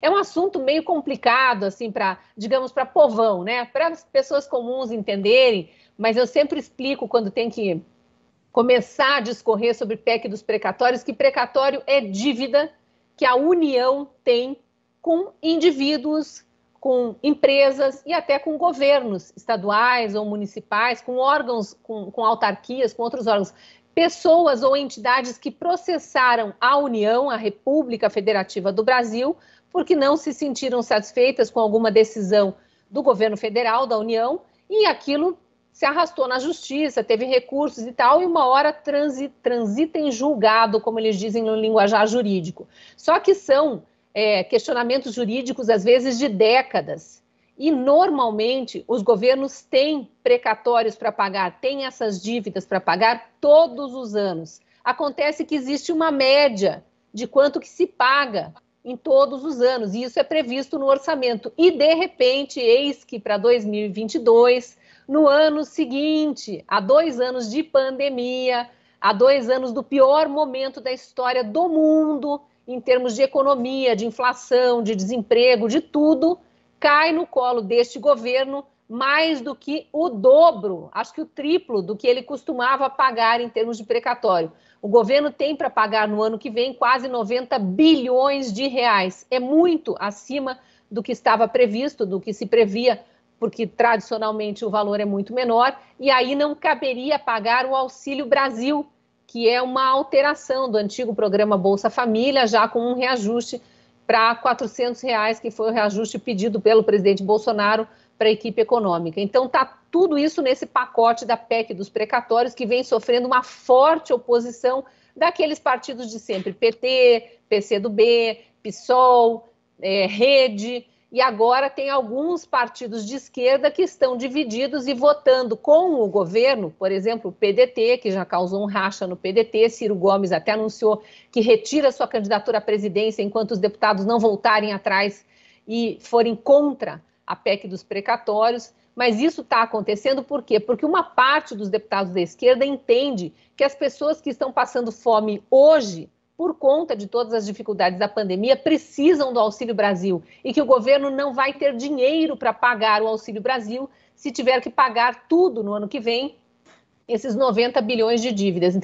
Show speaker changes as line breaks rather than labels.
É um assunto meio complicado, assim, para, digamos, para povão, né? Para as pessoas comuns entenderem, mas eu sempre explico quando tem que começar a discorrer sobre PEC dos precatórios, que precatório é dívida que a União tem com indivíduos com empresas e até com governos estaduais ou municipais, com órgãos, com, com autarquias, com outros órgãos pessoas ou entidades que processaram a União, a República Federativa do Brasil, porque não se sentiram satisfeitas com alguma decisão do governo federal, da União, e aquilo se arrastou na justiça, teve recursos e tal, e uma hora transita em julgado, como eles dizem no linguajar jurídico. Só que são é, questionamentos jurídicos, às vezes de décadas. E, normalmente, os governos têm precatórios para pagar, têm essas dívidas para pagar todos os anos. Acontece que existe uma média de quanto que se paga em todos os anos, e isso é previsto no orçamento. E, de repente, eis que para 2022, no ano seguinte, há dois anos de pandemia, há dois anos do pior momento da história do mundo, em termos de economia, de inflação, de desemprego, de tudo, cai no colo deste governo mais do que o dobro, acho que o triplo do que ele costumava pagar em termos de precatório. O governo tem para pagar no ano que vem quase 90 bilhões de reais. É muito acima do que estava previsto, do que se previa, porque tradicionalmente o valor é muito menor, e aí não caberia pagar o Auxílio Brasil, que é uma alteração do antigo programa Bolsa Família, já com um reajuste para R$ 400, reais, que foi o reajuste pedido pelo presidente Bolsonaro para a equipe econômica. Então, está tudo isso nesse pacote da PEC dos precatórios, que vem sofrendo uma forte oposição daqueles partidos de sempre: PT, PCdoB, PSOL, é, Rede e agora tem alguns partidos de esquerda que estão divididos e votando com o governo, por exemplo, o PDT, que já causou um racha no PDT, Ciro Gomes até anunciou que retira sua candidatura à presidência enquanto os deputados não voltarem atrás e forem contra a PEC dos precatórios. Mas isso está acontecendo por quê? Porque uma parte dos deputados da esquerda entende que as pessoas que estão passando fome hoje por conta de todas as dificuldades da pandemia, precisam do Auxílio Brasil e que o governo não vai ter dinheiro para pagar o Auxílio Brasil se tiver que pagar tudo no ano que vem, esses 90 bilhões de dívidas.